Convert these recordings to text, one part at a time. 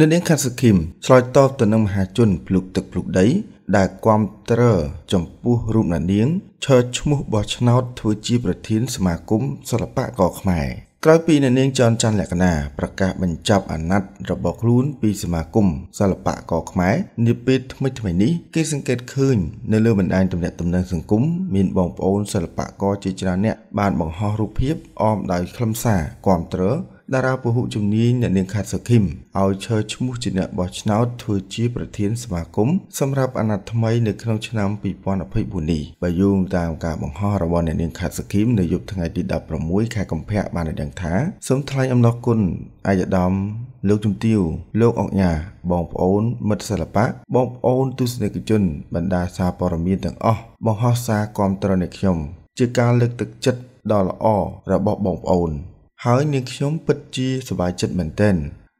នៅនាងខាត់សុខីមឆ្លើយតបទៅនឹងមហាជនភ្លុកទឹកភ្លុកដី ដែលគាំទ្រចំពោះរូបណានាងឈើឈ្មោះបោះឆ្នោតធ្វើជាប្រធានសមាគមសិល្បករខ្មែរក្រោយពីអ្នកនាងចន់ច័ន្ទលក្ខណាប្រកាសបញ្ចប់អាណត្តិរបស់ខ្លួន ពីសមាគមសិល្បករខ្មែរនាពេលថ្មីថ្មីនេះគេសង្កេតឃើញនៅលើបណ្ដាញទំនាក់ទំនងសង្គមមានបងប្អូនសិល្បករជាច្រើនអ្នក បានបង្ហោះរូបភាព អមដោយខ្លឹមសារគាំទ្រតារាពហុជំនាញអ្នកនាងខាត់សុខីមឲ្យឈើឈ្មោះជាអ្នកបោះឆ្នោតធ្វើជាប្រធានសមាគម សម្រាប់អាណត្តិថ្មីនៅក្នុងឆ្នាំ2024នេះបើយោងតាមការបង្ហោះរបស់អ្នកនាងខាត់សុខីមនៅយប់ថ្ងៃទី16ខែកុម្ភៈបានដឹងថាសូមថ្លែងអំណរគុណអាយដាមលោកជំទាវលោកអង្គញាបងប្អូនមិត្តសិល្បៈបងប្អូនទស្សនិកជនបណ្ដាសារព័ត៌មានទាំងអស់បង្ហោះសារគាំទ្រនៃខ្ញុំ ជាការលើកទឹកចិត្តដ៏ល្អរបស់បងប្អូនហើយនាងខ្ញុំពិតជាសប្បាយចិត្តមែនទែន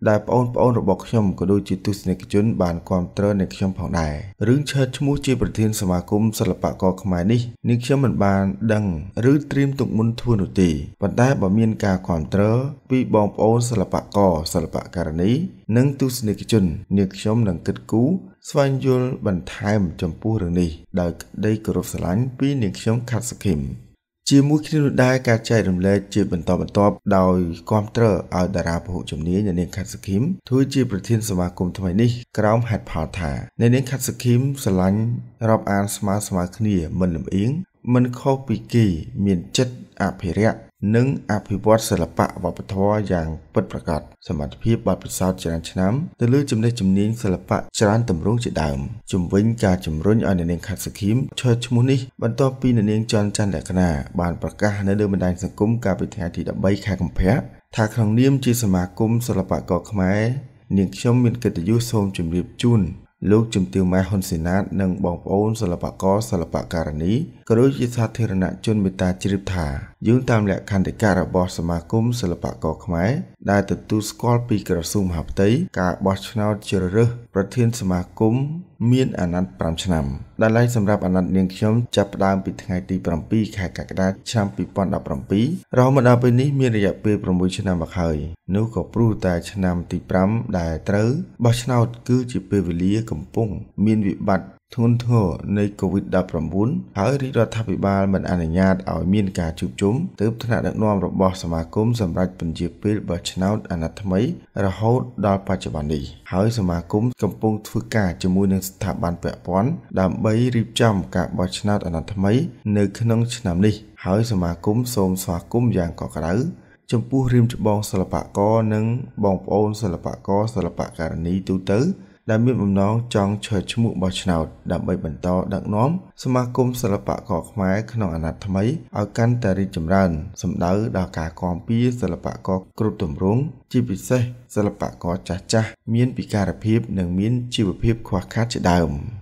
ដែលបងប្អូនរបស់ខ្ញុំក៏ដូចជាទស្សនិកជន បានគ្រប់គ្រងនាងខ្ញុំផងដែររឿងឆើតឈ្មោះជាប្រធាន សមាគមសិល្បករខ្មែរនេះនាងខ្ញុំមិនបានដឹងឬត្រៀមទុកមុនធ្វើនោះទេប៉ុន្តែបើមានការគ្រប់គ្រងពីបងប្អូនសិល្បករសិល្បករនី និងទស្សនិកជននាងខ្ញុំនឹងគិតគូរស្វែងយល់បន្ថែមចំពោះរឿងនេះដោយក្តីគោរពស្រឡាញ់ពីនាងខ្ញុំខាត់សខឹមជាមួយគ្នានោះដែរការចែករំលែកជាបន្តបន្ទាប់ដោយគាំទ្រឲ្យតារាពហុជំនាញអ្នកនាងខាត់សុខីមធ្វើជាប្រធានសមាគមថ្មីនេះក្រោមហេតុផលថាអ្នកនាងខាត់សុខីមស្រឡាញ់រាប់អានស្មើស្មើគ្នាមិនលំអៀងមិនខុសពីគេមានចិត្តអភិរក្សនិងអភិវឌ្ឍសិល្បៈវប្បធម៌យ៉ាងពិតប្រាកដសមត្ថភាពបទពិសោធន៍ច្រើនឆ្នាំទៅលើចំណេះជំនាញសិល្បៈច្រើនទម្រង់ជាដើមជំវិញការជំរុញឲ្យអ្នកនាងខាត់សឃីមឈរឈ្មោះនេះបន្ទាប់ពីអ្នកនាងចន់ច័ន្ទលក្ខណាបានប្រកាសនៅលើបណ្ដាញសង្គម កាលពីថ្ងៃទី13ខែកុម្ភៈថាក្នុងនាមជាសមាគមសិល្បករខ្មែរនាងខ្ញុំមានកិត្តិយសសូមជម្រាបជូនលោកជំទាវម៉ែហ៊ុនសេណាត និងបងប្អូនសិល្បករសិល្បករនីក៏ដូចជាសាធារណជនមេត្តាជ្រាបថាយោងតាមលក្ខន្តិកៈរបស់សមាគមសិល្បករខ្មែរដែលទទួលស្គាល់ពីក្រសួងមហាផ្ទៃការបោះឆ្នោតជ្រើសរើសប្រធានសមាគមមានអាណត្តិ5ឆ្នាំដែលឡែកសម្រាប់អាណត្តិនាងខ្ញុំចាប់ផ្ដើមពីថ្ងៃទី7ខែកក្កដាឆ្នាំ2017រហូតមកដល់ពេលនេះមានរយៈពេល6ឆ្នាំមកហើយនោះក៏ព្រោះតែឆ្នាំទី5ដែលត្រូវបោះឆ្នោត គឺជាពេលវេលាកំពុងមានវិបត្តិធ្ងន់ធ្ងរនៃ COVID-19 ហើយរាជរដ្ឋាភិបាលមិនអនុញ្ញាតឲ្យមានការជួបជុំទើបថ្នាក់ដឹកនាំរបស់សមាគមសម្រាប់ពន្យាពេលបោះឆ្នោតអាណត្តិថ្មី រហូតដល់បច្ចុប្បន្ននេះហើយសមាគមកំពុងធ្វើការជាមួយនឹងស្ថាប័នពាក់ព័ន្ធដើម្បីរៀបចំការបោះឆ្នោតអាណត្តិថ្មីនៅក្នុងឆ្នាំនេះ ហើយសមាគមសូមស្វាគមន៍យ៉ាងកក់ក្ដៅចំពោះរៀមច្បងសិល្បករនិងបងប្អូនសិល្បករសិល្បករនីទូទៅដែលមានបំណងចង់ឈើឈ្មោះបោះឆ្នោតដើម្បីបន្តដឹកនាំសមាគមសិល្បករខ្មែរក្នុងអាណត្តិថ្មីឲ្យកាន់តែរីកចម្រើន សម្ដៅដល់ការគាំពារសិល្បករគ្រប់ទម្រង់ជាពិសេសសិល្បករចាស់ៗមានពិការភាពនិងមានជីវភាពខ្វះខាតជាដើម។